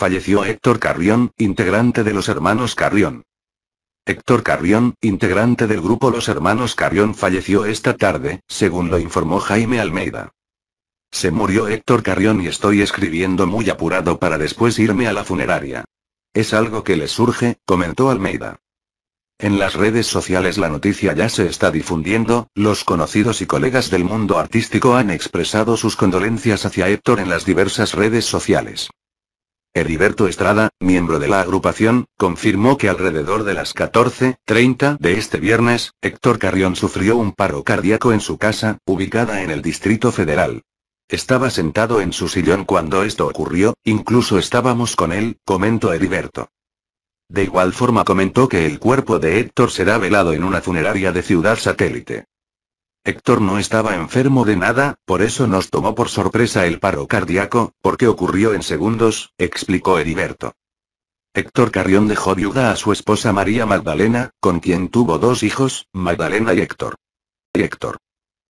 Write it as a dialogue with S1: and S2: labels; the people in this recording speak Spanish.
S1: falleció Héctor Carrión, integrante de los hermanos Carrión. Héctor Carrión, integrante del grupo Los Hermanos Carrión falleció esta tarde, según lo informó Jaime Almeida. Se murió Héctor Carrión y estoy escribiendo muy apurado para después irme a la funeraria. Es algo que le surge, comentó Almeida. En las redes sociales la noticia ya se está difundiendo, los conocidos y colegas del mundo artístico han expresado sus condolencias hacia Héctor en las diversas redes sociales. Heriberto Estrada, miembro de la agrupación, confirmó que alrededor de las 14.30 de este viernes, Héctor Carrión sufrió un paro cardíaco en su casa, ubicada en el Distrito Federal. Estaba sentado en su sillón cuando esto ocurrió, incluso estábamos con él, comentó Heriberto. De igual forma comentó que el cuerpo de Héctor será velado en una funeraria de Ciudad Satélite. Héctor no estaba enfermo de nada, por eso nos tomó por sorpresa el paro cardíaco, porque ocurrió en segundos, explicó Heriberto. Héctor Carrión dejó viuda a su esposa María Magdalena, con quien tuvo dos hijos, Magdalena y Héctor. Héctor.